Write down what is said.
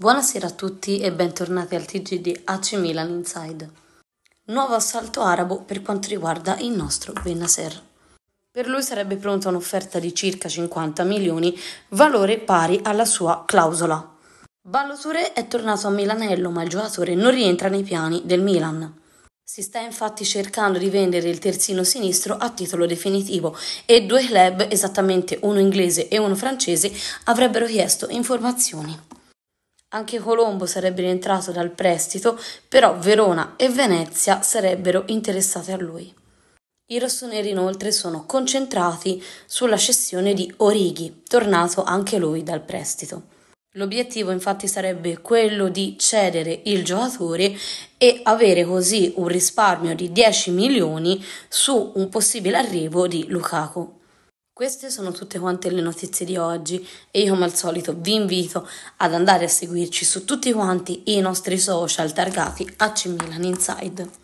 Buonasera a tutti e bentornati al TG di AC Milan Inside. Nuovo assalto arabo per quanto riguarda il nostro Benaser. Per lui sarebbe pronta un'offerta di circa 50 milioni, valore pari alla sua clausola. Balloture è tornato a Milanello, ma il giocatore non rientra nei piani del Milan. Si sta infatti cercando di vendere il terzino sinistro a titolo definitivo e due club, esattamente uno inglese e uno francese, avrebbero chiesto informazioni. Anche Colombo sarebbe rientrato dal prestito, però Verona e Venezia sarebbero interessate a lui. I rossoneri inoltre sono concentrati sulla cessione di Orighi, tornato anche lui dal prestito. L'obiettivo infatti sarebbe quello di cedere il giocatore e avere così un risparmio di 10 milioni su un possibile arrivo di Lukaku. Queste sono tutte quante le notizie di oggi e io come al solito vi invito ad andare a seguirci su tutti quanti i nostri social targati a Milan Inside.